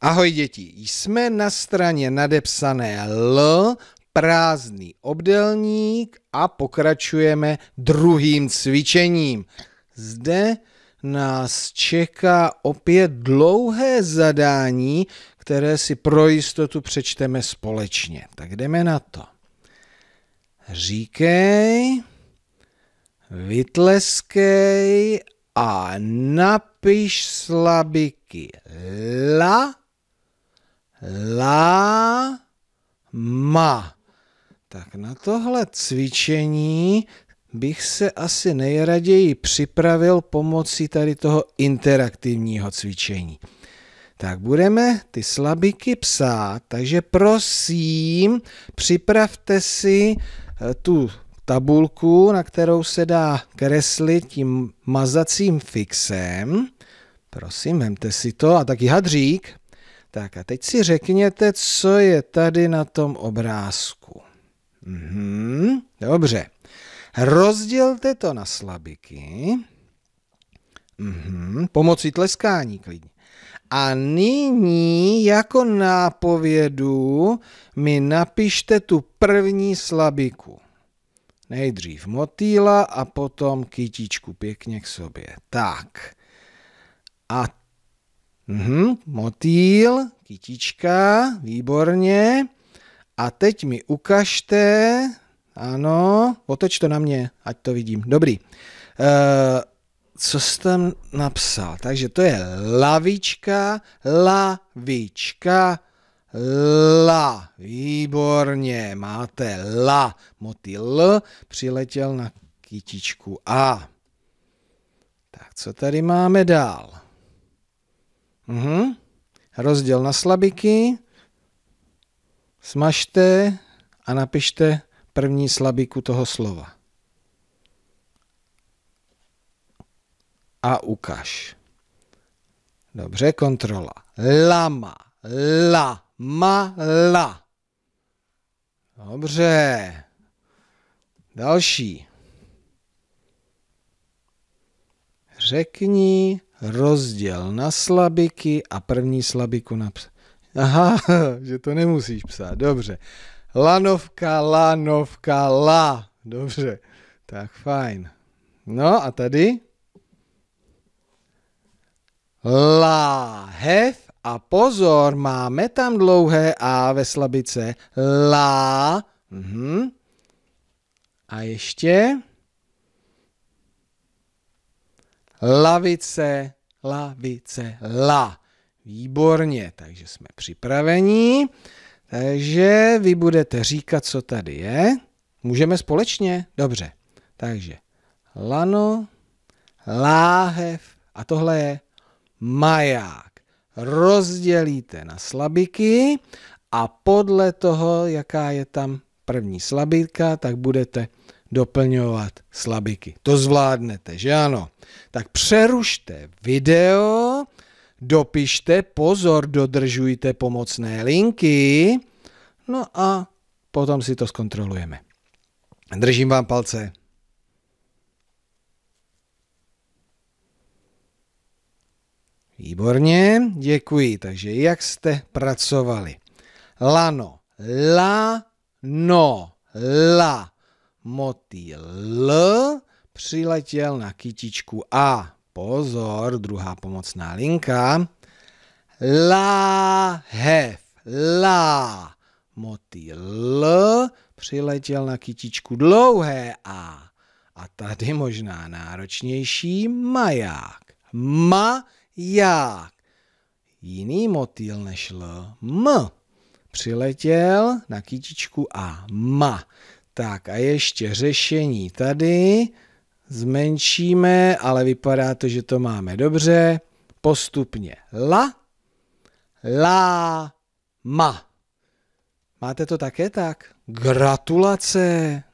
Ahoj děti, jsme na straně nadepsané L, prázdný obdelník a pokračujeme druhým cvičením. Zde nás čeká opět dlouhé zadání, které si pro jistotu přečteme společně. Tak jdeme na to. Říkej, vytleskej a napiš slabiky la, la, ma. Tak na tohle cvičení bych se asi nejraději připravil pomocí tady toho interaktivního cvičení. Tak budeme ty slabiky psát, takže prosím, připravte si eh, tu tabulku, na kterou se dá kreslit tím mazacím fixem. Prosím, vemte si to a taky hadřík. Tak a teď si řekněte, co je tady na tom obrázku. Mhm, dobře. Rozdělte to na slabiky. Mhm, pomocí tleskání klidně. A nyní jako nápovědu mi napište tu první slabiku. Nejdřív motýla a potom kytičku pěkně k sobě. Tak. A Mhm, motýl, kytička, výborně. A teď mi ukažte, ano, otoč to na mě, ať to vidím. Dobrý. E, co jsi tam napsal? Takže to je lavička, lavička, la. Výborně, máte la. Motýl přiletěl na kytičku A. Tak co tady máme dál? Mhm. Rozděl na slabiky, smažte a napište první slabiku toho slova. A ukaž. Dobře, kontrola. Lama, la, ma, la. Dobře. Další. Řekni rozděl na slabiky a první slabiku na... Ps- Aha, že to nemusíš psát, dobře. Lanovka, lanovka, la. Dobře, tak fajn. No a tady? La, hef a pozor, máme tam dlouhé A ve slabice. la. Mhm. A ještě? lavice, lavice, la. Výborně, takže jsme připraveni. Takže vy budete říkat, co tady je. Můžeme společně? Dobře. Takže lano, láhev a tohle je maják. Rozdělíte na slabiky a podle toho, jaká je tam první slabika, tak budete doplňovat slabiky. To zvládnete, že ano? Tak přerušte video, dopište pozor, dodržujte pomocné linky, no a potom si to zkontrolujeme. Držím vám palce. Výborně, děkuji. Takže jak jste pracovali? Lano, la, no, la motýl přiletěl na kytičku a pozor, druhá pomocná linka, láhev, lá, motýl přiletěl na kytičku dlouhé a a tady možná náročnější maják. Maják. Jiný motýl než L. M. Přiletěl na kytičku a ma. Tak a ještě řešení tady. Zmenšíme, ale vypadá to, že to máme dobře. Postupně la, la, ma. Máte to také tak? Gratulace!